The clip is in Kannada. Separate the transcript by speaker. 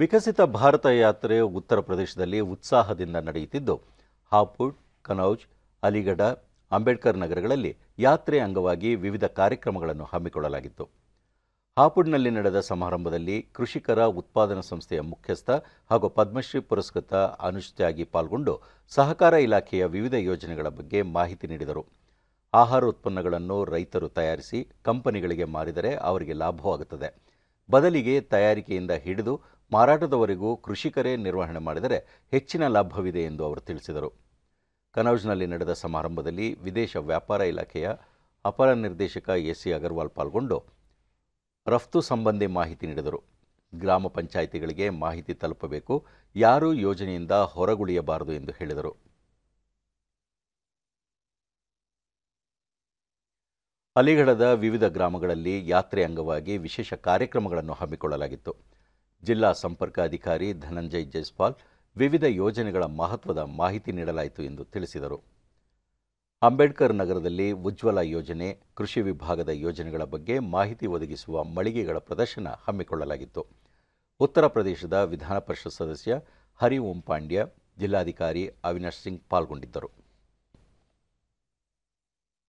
Speaker 1: ವಿಕಸಿತ ಭಾರತ ಯಾತ್ರೆ ಉತ್ತರ ಪ್ರದೇಶದಲ್ಲಿ ಉತ್ಸಾಹದಿಂದ ನಡೆಯುತ್ತಿದ್ದು ಹಾಪುಡ್ ಕನೌಜ್ ಅಲಿಗಢ ಅಂಬೇಡ್ಕರ್ ನಗರಗಳಲ್ಲಿ ಯಾತ್ರೆ ಅಂಗವಾಗಿ ವಿವಿಧ ಕಾರ್ಯಕ್ರಮಗಳನ್ನು ಹಮ್ಮಿಕೊಳ್ಳಲಾಗಿತ್ತು ಹಾಪುಡ್ನಲ್ಲಿ ನಡೆದ ಸಮಾರಂಭದಲ್ಲಿ ಕೃಷಿಕರ ಉತ್ಪಾದನಾ ಸಂಸ್ಥೆಯ ಮುಖ್ಯಸ್ಥ ಹಾಗೂ ಪದ್ಮಶ್ರೀ ಪುರಸ್ಕೃತ ಅನುಜ್ ಪಾಲ್ಗೊಂಡು ಸಹಕಾರ ಇಲಾಖೆಯ ವಿವಿಧ ಯೋಜನೆಗಳ ಬಗ್ಗೆ ಮಾಹಿತಿ ನೀಡಿದರು ಆಹಾರ ಉತ್ಪನ್ನಗಳನ್ನು ರೈತರು ತಯಾರಿಸಿ ಕಂಪನಿಗಳಿಗೆ ಮಾರಿದರೆ ಅವರಿಗೆ ಲಾಭವಾಗುತ್ತದೆ ಬದಲಿಗೆ ತಯಾರಿಕೆಯಿಂದ ಹಿಡಿದು ಮಾರಾಟದವರೆಗೂ ಕೃಷಿಕರೇ ನಿರ್ವಹಣೆ ಮಾಡಿದರೆ ಹೆಚ್ಚಿನ ಲಾಭವಿದೆ ಎಂದು ಅವರು ತಿಳಿಸಿದರು ಕನೌಜ್ನಲ್ಲಿ ನಡೆದ ಸಮಾರಂಭದಲ್ಲಿ ವಿದೇಶ ವ್ಯಾಪಾರ ಇಲಾಖೆಯ ಅಪರ ನಿರ್ದೇಶಕ ಎಸ್ ಸಿ ಅಗರ್ವಾಲ್ ಪಾಲ್ಗೊಂಡು ರಫ್ತು ಸಂಬಂಧಿ ಮಾಹಿತಿ ನೀಡಿದರು ಗ್ರಾಮ ಪಂಚಾಯಿತಿಗಳಿಗೆ ಮಾಹಿತಿ ತಲುಪಬೇಕು ಯಾರೂ ಯೋಜನೆಯಿಂದ ಹೊರಗುಳಿಯಬಾರದು ಎಂದು ಹೇಳಿದರು ಅಲಿಗಢದ ವಿವಿಧ ಗ್ರಾಮಗಳಲ್ಲಿ ಯಾತ್ರೆ ಅಂಗವಾಗಿ ವಿಶೇಷ ಕಾರ್ಯಕ್ರಮಗಳನ್ನು ಹಮ್ಮಿಕೊಳ್ಳಲಾಗಿತ್ತು ಜಿಲ್ಲಾ ಸಂಪರ್ಕ ಅಧಿಕಾರಿ ಧನಂಜಯ್ ಜೈಸ್ಪಾಲ್ ವಿವಿಧ ಯೋಜನೆಗಳ ಮಹತ್ವದ ಮಾಹಿತಿ ನೀಡಲಾಯಿತು ಎಂದು ತಿಳಿಸಿದರು ಅಂಬೇಡ್ಕರ್ ನಗರದಲ್ಲಿ ಉಜ್ವಲ ಯೋಜನೆ ಕೃಷಿ ವಿಭಾಗದ ಯೋಜನೆಗಳ ಬಗ್ಗೆ ಮಾಹಿತಿ ಒದಗಿಸುವ ಮಳಿಗೆಗಳ ಪ್ರದರ್ಶನ ಹಮ್ಮಿಕೊಳ್ಳಲಾಗಿತ್ತು ಉತ್ತರ ಪ್ರದೇಶದ ವಿಧಾನ ಪರಿಷತ್ ಸದಸ್ಯ ಹರಿಓಂ ಪಾಂಡ್ಯ ಜಿಲ್ಲಾಧಿಕಾರಿ ಅವಿನಾಶ್ ಸಿಂಗ್ ಪಾಲ್ಗೊಂಡಿದ್ದರು